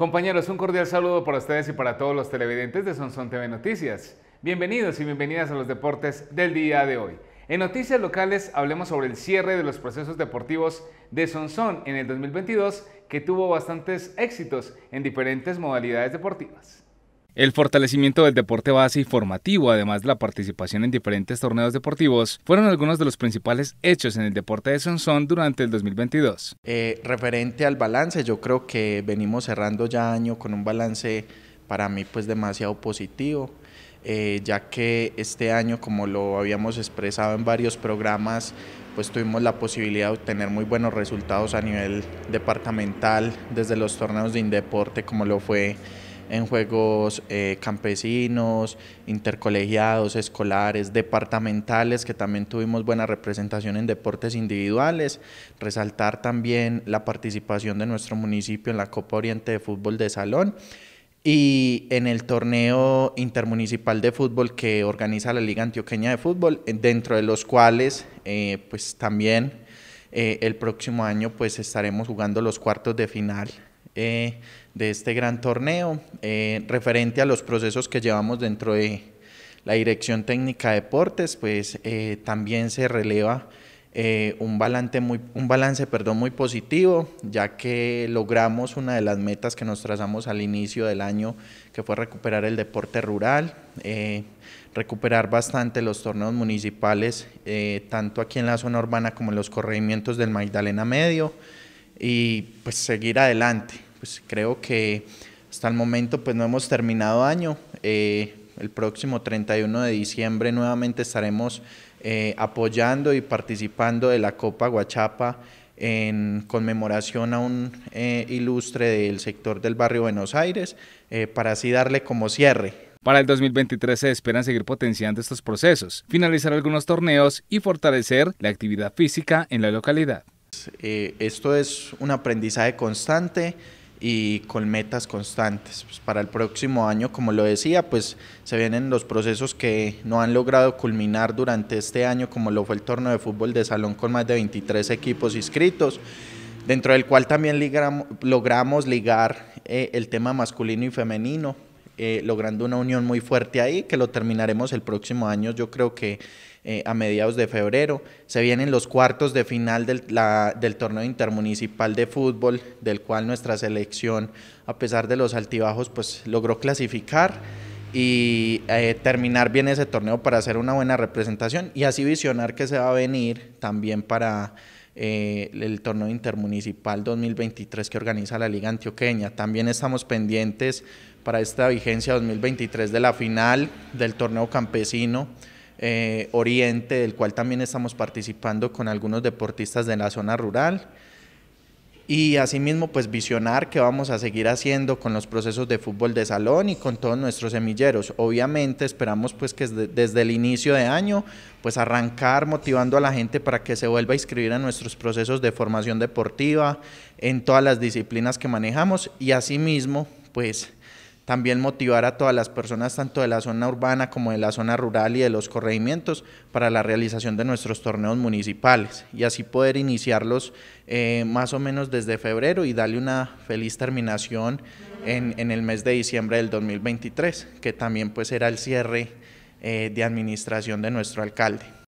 Compañeros, un cordial saludo para ustedes y para todos los televidentes de Sonson TV Noticias. Bienvenidos y bienvenidas a los deportes del día de hoy. En noticias locales hablemos sobre el cierre de los procesos deportivos de Sonson en el 2022 que tuvo bastantes éxitos en diferentes modalidades deportivas. El fortalecimiento del deporte base y formativo, además de la participación en diferentes torneos deportivos, fueron algunos de los principales hechos en el deporte de Sonsón durante el 2022. Eh, referente al balance, yo creo que venimos cerrando ya año con un balance para mí pues demasiado positivo. Eh, ya que este año, como lo habíamos expresado en varios programas, pues tuvimos la posibilidad de obtener muy buenos resultados a nivel departamental, desde los torneos de indeporte, como lo fue en juegos eh, campesinos, intercolegiados, escolares, departamentales, que también tuvimos buena representación en deportes individuales. Resaltar también la participación de nuestro municipio en la Copa Oriente de Fútbol de Salón y en el torneo intermunicipal de fútbol que organiza la Liga Antioqueña de Fútbol, eh, dentro de los cuales eh, pues también el próximo año pues estaremos jugando los cuartos de final eh, de este gran torneo, eh, referente a los procesos que llevamos dentro de la Dirección Técnica de Deportes, pues eh, también se releva un balance, muy, perdón, muy positivo, ya que logramos una de las metas que nos trazamos al inicio del año, que fue recuperar el deporte rural, recuperar bastante los torneos municipales, tanto aquí en la zona urbana como en los corregimientos del Magdalena Medio y pues seguir adelante. Pues creo que hasta el momento pues no hemos terminado año. Eh, el próximo 31 de diciembre nuevamente estaremos eh, apoyando y participando de la Copa Guachapa en conmemoración a un eh, ilustre del sector del barrio Buenos Aires, para así darle como cierre. Para el 2023 se esperan seguir potenciando estos procesos, finalizar algunos torneos y fortalecer la actividad física en la localidad. Eh, esto es un aprendizaje constante y con metas constantes. Pues, para el próximo año, como lo decía, pues se vienen los procesos que no han logrado culminar durante este año, como lo fue el torneo de fútbol de salón con más de 23 equipos inscritos, dentro del cual también logramos ligar eh, el tema masculino y femenino eh, logrando una unión muy fuerte ahí, que lo terminaremos el próximo año, yo creo que eh, a mediados de febrero. Se vienen los cuartos de final del, torneo intermunicipal de fútbol, del cual nuestra selección, a pesar de los altibajos, pues logró clasificar y eh, terminar bien ese torneo para hacer una buena representación y así visionar que se va a venir también para el torneo intermunicipal 2023 que organiza la Liga Antioqueña. También estamos pendientes para esta vigencia 2023 de la final del torneo campesino eh, Oriente, del cual también estamos participando con algunos deportistas de la zona rural. Y asimismo, pues visionar qué vamos a seguir haciendo con los procesos de fútbol de salón y con todos nuestros semilleros. Obviamente esperamos pues que desde el inicio de año, pues arrancar motivando a la gente para que se vuelva a inscribir a nuestros procesos de formación deportiva en todas las disciplinas que manejamos y asimismo, pues también motivar a todas las personas, tanto de la zona urbana como de la zona rural y de los corregimientos, para la realización de nuestros torneos municipales y así poder iniciarlos eh, más o menos desde febrero y darle una feliz terminación en, el mes de diciembre del 2023, que también pues será el cierre eh, de administración de nuestro alcalde.